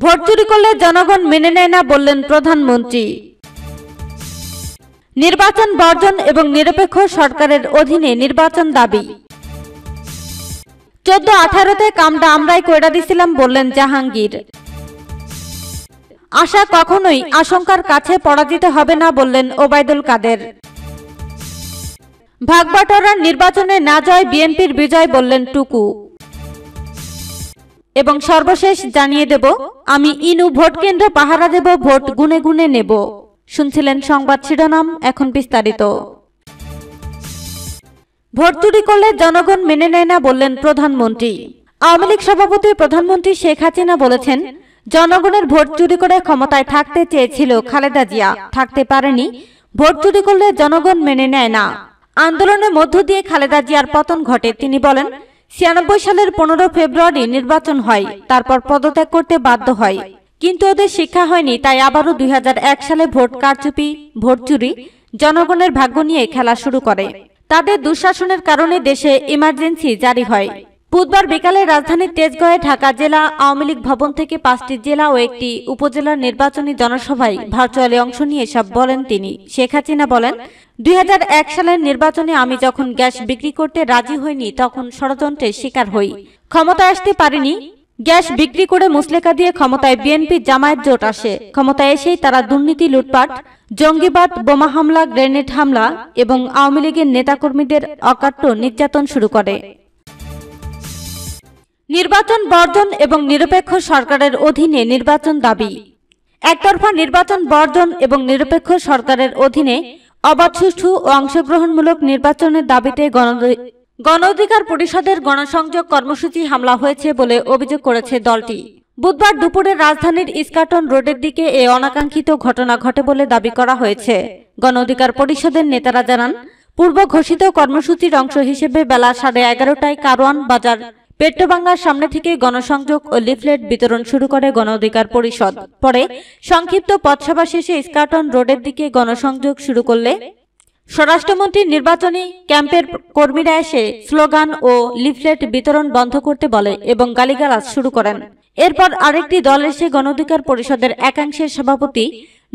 vote চুরি করলে জনগণ মেনে নেয় না বললেন প্রধানমন্ত্রী নির্বাচন বর্জন এবং নিরপেক্ষ সরকারের অধীনে নির্বাচন দাবি চোদ্দ আঠারোতে কামটা আমরাই কয়েডা দিছিলাম বললেন জাহাঙ্গীর আশা কখনোই আশঙ্কার কাছে পরাজিত হবে না বললেন ওবায়দুল কাদের ভাগবাটরার নির্বাচনে না যায় বিএনপির বিজয় বললেন টুকু এবং সর্বশেষ জানিয়ে দেব আমি ইনু ভোট কেন্দ্র পাহারা দেব ভোট গুনে গুনে নেব শুনছিলেন সংবাদ শিরোনাম এখন বিস্তারিত ভোট চুরি করলে জনগণ মেনে নেয় না বললেন প্রধানমন্ত্রী আওয়ামী লীগ সভাপতি প্রধানমন্ত্রী শেখ হাসিনা বলেছেন জনগণের ভোট চুরি করে ক্ষমতায় থাকতে চেয়েছিল খালেদা জিয়া থাকতে পারেনি ভোট চুরি করলে জনগণ মেনে নেয় না আন্দোলনের মধ্য দিয়ে খালেদা জিয়ার পতন ঘটে তিনি বলেন ছিয়ানব্বই সালের পনেরো ফেব্রুয়ারি নির্বাচন হয় তারপর পদত্যাগ করতে বাধ্য হয় কিন্তু ওদের শিক্ষা হয়নি তাই আবারও দুই সালে ভোট কারচুপি ভোট চুরি জনগণের ভাগ্য নিয়ে খেলা শুরু করে তাদের দুঃশাসনের কারণে দেশে ইমার্জেন্সি জারি হয় বুধবার বিকালে রাজধানীর তেজগাঁয়ে ঢাকা জেলা আওয়ামী লীগ ভবন থেকে পাঁচটি জেলা ও একটি উপজেলার নির্বাচনী জনসভায় ভার্চুয়ালি অংশ নিয়ে সব বলেন তিনি শেখ হাসিনা বলেন দুই সালের নির্বাচনে আমি যখন গ্যাস বিক্রি করতে রাজি হইনি তখন ষড়যন্ত্রের শিকার হই ক্ষমতা আসতে পারিনি গ্যাস বিক্রি করে মুসলেকা দিয়ে ক্ষমতায় বিএনপি জামায়াত জোট আসে ক্ষমতায় এসেই তারা দুর্নীতি লুটপাট জঙ্গিবাদ বোমা হামলা গ্রেনেড হামলা এবং আওয়ামী লীগের নেতাকর্মীদের অকাট্য নির্যাতন শুরু করে নির্বাচন বর্ধন এবং নিরপেক্ষ সরকারের অধীনে নির্বাচন দাবি একতরফা নির্বাচন বর্ধন এবং নিরপেক্ষ সরকারের অধীনে অবাধ সুষ্ঠু ও অংশগ্রহণমূলক নির্বাচনের দাবিতে গণ অধিকার পরিষদের গণসংযোগ কর্মসূচি হামলা হয়েছে বলে অভিযোগ করেছে দলটি বুধবার দুপুরে রাজধানীর ইস্কাটন রোডের দিকে এ অনাকাঙ্ক্ষিত ঘটনা ঘটে বলে দাবি করা হয়েছে গণ অধিকার পরিষদের নেতারা জানান পূর্ব ঘোষিত কর্মসূচির অংশ হিসেবে বেলা সাড়ে এগারোটায় কারওয়ান বাজার পেট্রোবাংলার সামনে থেকে গণসংযোগ ও লিফলেট বিতরণ শুরু করে গণ অধিকার পরিষদ পরে সংক্ষিপ্ত পথসভা শেষে ইস্কাটন রোডের দিকে গণসংযোগ শুরু করলে স্বরাষ্ট্রমন্ত্রী নির্বাচনী ক্যাম্পের কর্মীরা এসে স্লোগান ও লিফলেট বিতরণ বন্ধ করতে বলে এবং গালিগালাজ শুরু করেন এরপর আরেকটি দল এসে গণঅধিকার পরিষদের একাংশের সভাপতি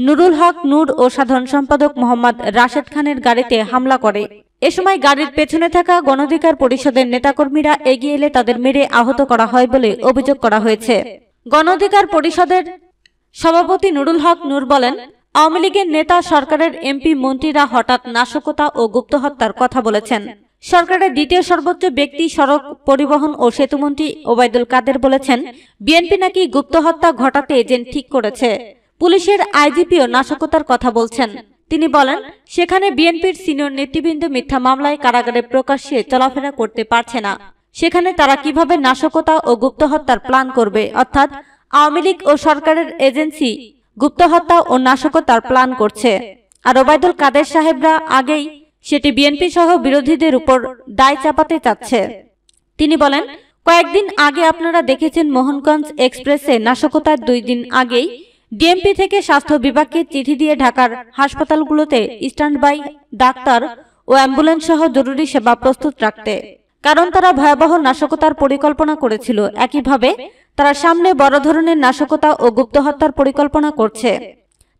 নুরুল হক নূর ও সাধারণ সম্পাদক মোহাম্মদ রাশেদ খানের গাড়িতে হামলা করে এ সময় গাড়ির পেছনে থাকা গণধিকার পরিষদের নেতাকর্মীরা এগিয়ে এলে তাদের মেরে আহত করা হয় বলে অভিযোগ করা হয়েছে গণধিকার পরিষদের সভাপতি নুরুল হক নূর বলেন আওয়ামী লীগের নেতা সরকারের এমপি মন্ত্রীরা হঠাৎ নাশকতা ও গুপ্তহত্যার কথা বলেছেন সরকারের দ্বিতীয় সর্বোচ্চ ব্যক্তি সড়ক পরিবহন ও সেতুমন্ত্রী ওবায়দুল কাদের বলেছেন বিএনপি নাকি গুপ্তহত্যা ঘটাতে এজেন্ট ঠিক করেছে পুলিশের আইজিপিও নাশকতার কথা বলছেন তিনি বলেন সেখানে বিএনপির সিনিয়র নেতৃবৃন্দ মিথ্যা মামলায় কারাগারে প্রকাশ্যে চলাফেরা করতে পারছে না সেখানে তারা কিভাবে নাশকতা ও গুপ্ত হত্যার প্ল্যান করবে অর্থাৎ আওয়ামী লীগ ও সরকারের এজেন্সি গুপ্ত হত্যা ও নাশকতার প্ল্যান করছে আর ওবায়দুল কাদের সাহেবরা আগেই সেটি বিএনপি সহ বিরোধীদের উপর দায় চাপাতে চাচ্ছে তিনি বলেন কয়েকদিন আগে আপনারা দেখেছেন মোহনগঞ্জ এক্সপ্রেসে নাশকতার দুই দিন আগেই ডিএমপি থেকে স্বাস্থ্য বিভাগকে চিঠি দিয়ে ঢাকার হাসপাতালগুলোতে স্ট্যান্ড বাই ডাক্তার ও অ্যাম্বুলেন্স সহ জরুরি সেবা প্রস্তুত রাখতে কারণ তারা ভয়াবহ নাশকতার পরিকল্পনা করেছিল একইভাবে তারা সামনে বড় ধরনের নাশকতা ও গুপ্তহত্যার পরিকল্পনা করছে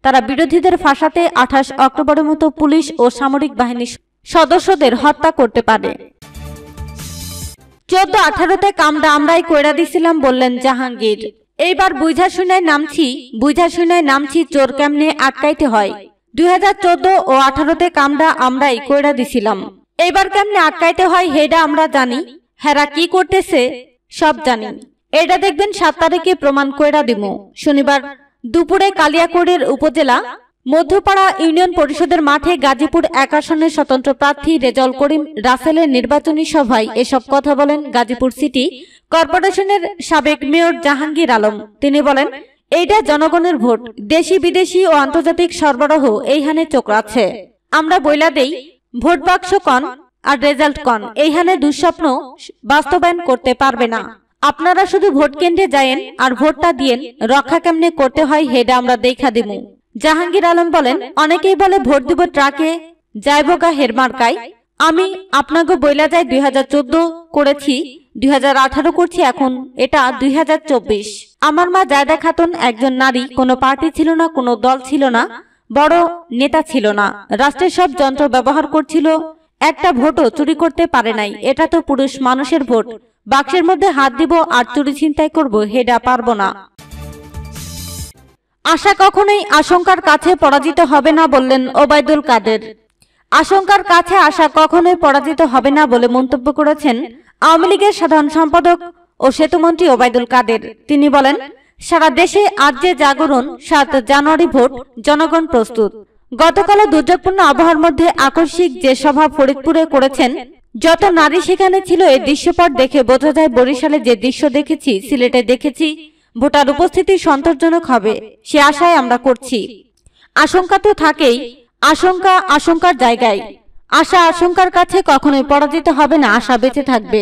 তারা বিরোধীদের ফাঁসাতে আঠাশ অক্টোবরের মতো পুলিশ ও সামরিক বাহিনীর সদস্যদের হত্যা করতে পারে চোদ্দ আঠারোতে কামরা আমরাই কইরা দিছিলাম বললেন জাহাঙ্গীর এইবার বুঝা শুনায় নামছি বুঝা শুনায় নামছি চোর কেমনে আটকাইতে হয় দুই হাজার ও আঠারোতে কামডা আমরাই কইরা দিছিলাম এইবার কেমনে আটকাইতে হয় হেডা আমরা জানি হেরা কি করতেছে সব জানি এটা দেখবেন সাত তারিখে প্রমাণ কইরা দিব শনিবার দুপুরে কালিয়াকড়ের উপজেলা মধ্যপাড়া ইউনিয়ন পরিষদের মাঠে গাজীপুর এক আসনের স্বতন্ত্র প্রার্থী রেজল করিম রাসেলের নির্বাচনী সভায় এসব কথা বলেন গাজীপুর সিটি কর্পোরেশনের সাবেক মেয়র জাহাঙ্গীর আলম তিনি বলেন এইটা জনগণের ভোট দেশি বিদেশি ও আন্তর্জাতিক সরবরাহ এইখানে চোখ আমরা বইলা দেই ভোট বাক্স কন আর রেজাল্ট কন এইখানে দুঃস্বপ্ন বাস্তবায়ন করতে পারবে না আপনারা শুধু ভোট কেন্দ্রে যায়েন আর ভোটটা দিয়েন রক্ষা কেমনে করতে হয় হেডা আমরা দেখা দিব জাহাঙ্গীর আলম বলেন অনেকেই বলে ভোট দিব ট্রাকে যাইবগা হেরমার্কায় আমি আপনাকে বইলা যাই দুই করেছি দুই করছি এখন এটা দুই আমার মা জায়দা খাতুন একজন নারী কোনো পার্টি ছিল না কোনো দল ছিল না বড় নেতা ছিল না রাষ্ট্রের সব যন্ত্র ব্যবহার করছিল একটা ভোটও চুরি করতে পারে নাই এটা তো পুরুষ মানুষের ভোট বাক্সের মধ্যে হাত দিব আর চুরি চিন্তাই করব হেডা পারবো না আশা কখনোই আশঙ্কার কাছে পরাজিত হবে না বললেন ওবায়দুল কাদের আশঙ্কার কাছে আশা কখনোই পরাজিত হবে না বলে মন্তব্য করেছেন আওয়ামী লীগের সাধারণ সম্পাদক ও সেতুমন্ত্রী ওবায়দুল কাদের তিনি বলেন সারা দেশে আজ যে জাগরণ সাত জানুয়ারি ভোট জনগণ প্রস্তুত গতকাল দুর্যোগপূর্ণ আবহাওয়ার মধ্যে আকস্মিক যে সভা ফরিদপুরে করেছেন যত নারী সেখানে ছিল এই দৃশ্যপট দেখে বোঝা যায় বরিশালে যে দৃশ্য দেখেছি সিলেটে দেখেছি ভোটার উপস্থিতি সন্তোষজনক হবে সে আশায় আমরা করছি আশঙ্কা তো থাকেই আশঙ্কা আশঙ্কার জায়গায় আশা আশঙ্কার কাছে কখনোই পরাজিত হবে না আশা বেঁচে থাকবে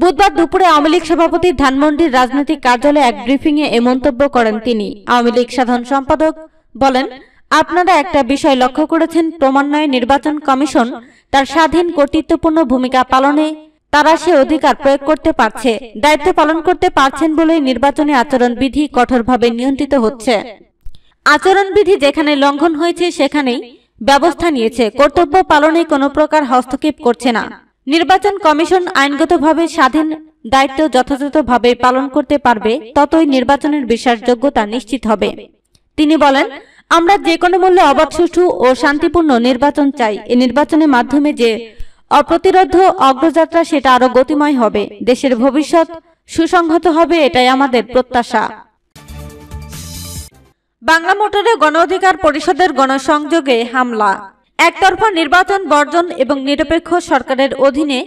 বুধবার দুপুরে আওয়ামী লীগ সভাপতি ধানমন্ডির রাজনৈতিক কার্যালয়ে এক ব্রিফিংয়ে এ মন্তব্য করেন তিনি আওয়ামী লীগ সাধারণ সম্পাদক বলেন আপনারা একটা বিষয় লক্ষ্য করেছেন ক্রমান্বয়ে নির্বাচন কমিশন তার স্বাধীন কর্তৃত্বপূর্ণ ভূমিকা পালনে তারা সে অধিকার প্রয়োগ করতে পারছে দায়িত্ব পালন করতে পারছেন বলেই নির্বাচনী আচরণবিধি কঠোরভাবে নিয়ন্ত্রিত হচ্ছে আচরণবিধি যেখানে লঙ্ঘন হয়েছে সেখানেই ব্যবস্থা নিয়েছে কর্তব্য পালনে কোনো প্রকার হস্তক্ষেপ করছে না নির্বাচন কমিশন আইনগতভাবে স্বাধীন দায়িত্ব যথাযথভাবে পালন করতে পারবে ততই নির্বাচনের বিশ্বাসযোগ্যতা নিশ্চিত হবে তিনি বলেন আমরা যে কোনো মূল্যে অবাধ সুষ্ঠু ও শান্তিপূর্ণ নির্বাচন চাই এ নির্বাচনের মাধ্যমে যে অপ্রতিরোধ অগ্রযাত্রা সেটা আরো গতিময় হবে দেশের ভবিষ্যৎ সুসংহত হবে এটাই আমাদের প্রত্যাশা বাংলা মোটরে গণ অধিকার পরিষদের গণসংযোগে হামলা একতরফা নির্বাচন বর্জন এবং নিরপেক্ষ সরকারের অধীনে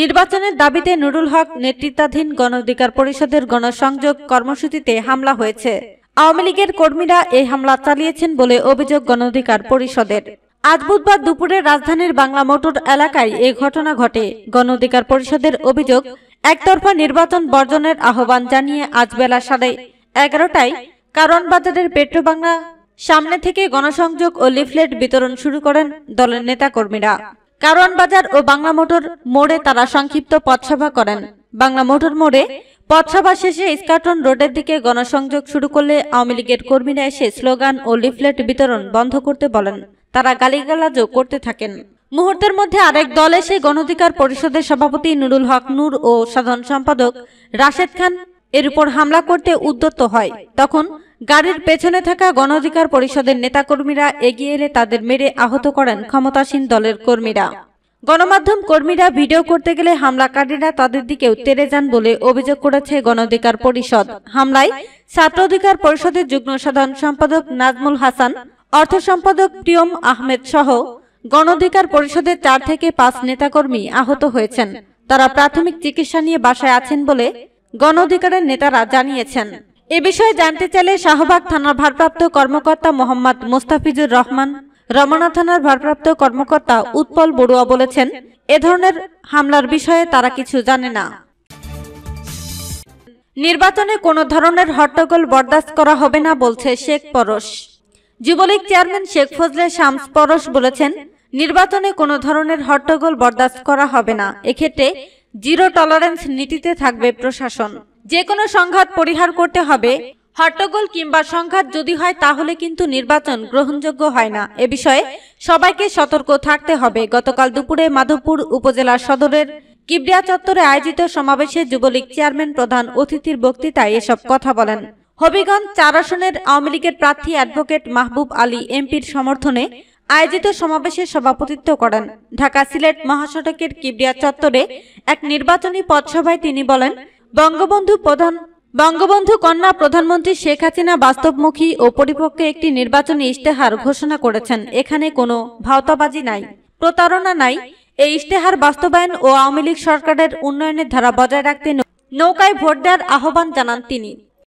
নির্বাচনের দাবিতে নুরুল হক নেতৃত্বাধীন গণ অধিকার পরিষদের গণসংযোগ কর্মসূচিতে হামলা হয়েছে আওয়ামী লীগের কর্মীরা এই হামলা চালিয়েছেন বলে অভিযোগ গণ অধিকার পরিষদের আজ বুধবার দুপুরে রাজধানীর বাংলা মোটর এলাকায় এ ঘটনা ঘটে গণ অধিকার পরিষদের অভিযোগ একতরফা নির্বাচন বর্জনের আহ্বান জানিয়ে আজ বেলা সাড়ে এগারোটায় কারণ বাজারের পেট্রোবাংলা সামনে থেকে গণসংযোগ ও লিফলেট বিতরণ শুরু করেন দলের নেতাকর্মীরা কারণ বাজার ও বাংলা মোটর মোড়ে তারা সংক্ষিপ্ত পথসভা করেন বাংলা মোটর মোড়ে পথসভা শেষে স্কাটন রোডের দিকে গণসংযোগ শুরু করলে আওয়ামী লীগের কর্মীরা এসে স্লোগান ও লিফলেট বিতরণ বন্ধ করতে বলেন তারা গালিগালাজও করতে থাকেন মুহূর্তের মধ্যে আরেক দল এসে গণধিকার পরিষদের সভাপতি নুরুল হক নূর ও সাধারণ সম্পাদক রাশেদ খান এর উপর হামলা করতে উদ্যত হয় তখন গাড়ির পেছনে থাকা অধিকার পরিষদের নেতাকর্মীরা এগিয়ে এলে তাদের মেরে আহত করেন ক্ষমতাসীন দলের কর্মীরা গণমাধ্যম কর্মীরা ভিডিও করতে গেলে হামলাকারীরা তাদের দিকেও তেরে যান বলে অভিযোগ করেছে অধিকার পরিষদ হামলায় ছাত্র অধিকার পরিষদের যুগ্ম সাধারণ সম্পাদক নাজমুল হাসান অর্থ সম্পাদক প্রিয়ম আহমেদ সহ অধিকার পরিষদের চার থেকে পাঁচ নেতাকর্মী আহত হয়েছেন তারা প্রাথমিক চিকিৎসা নিয়ে বাসায় আছেন বলে গণ অধিকারের নেতারা জানিয়েছেন এ বিষয়ে জানতে চাইলে শাহবাগ থানার ভারপ্রাপ্ত কর্মকর্তা মোহাম্মদ মোস্তাফিজুর রহমান রমনা থানার ভারপ্রাপ্ত কর্মকর্তা উৎপল বড়ুয়া বলেছেন এ ধরনের হামলার বিষয়ে তারা কিছু জানে না নির্বাচনে কোনো ধরনের হট্টগোল বরদাস্ত করা হবে না বলছে শেখ পরশ যুবলীগ চেয়ারম্যান শেখ ফজলে শামস পরশ বলেছেন নির্বাচনে কোনো ধরনের হট্টগোল বরদাস্ত করা হবে না এক্ষেত্রে জিরো টলারেন্স নীতিতে থাকবে প্রশাসন যে কোনো সংঘাত পরিহার করতে হবে হট্টগোল কিংবা সংঘাত যদি হয় তাহলে কিন্তু নির্বাচন গ্রহণযোগ্য হয় না এ বিষয়ে সবাইকে সতর্ক থাকতে হবে গতকাল দুপুরে মাধবপুর উপজেলা সদরের কিবরিয়া চত্বরে আয়োজিত সমাবেশে যুবলীগ চেয়ারম্যান প্রধান অতিথির বক্তৃতায় এসব কথা বলেন হবিগঞ্জ চার আসনের আওয়ামী লীগের প্রার্থী অ্যাডভোকেট মাহবুব আলী এমপির সমর্থনে আয়োজিত সমাবেশে সভাপতিত্ব করেন ঢাকা সিলেট মহাসড়কের কিবরিয়া চত্বরে এক নির্বাচনী পথসভায় তিনি বলেন বঙ্গবন্ধু প্রধান বঙ্গবন্ধু কন্যা প্রধানমন্ত্রী শেখ হাসিনা বাস্তবমুখী ও পরিপক্ষে একটি নির্বাচনী ইশতেহার ঘোষণা করেছেন এখানে কোনো ভাওতাবাজি নাই প্রতারণা নাই এই ইশতেহার বাস্তবায়ন ও আওয়ামী লীগ সরকারের উন্নয়নের ধারা বজায় রাখতে নৌকায় ভোট দেওয়ার আহ্বান জানান তিনি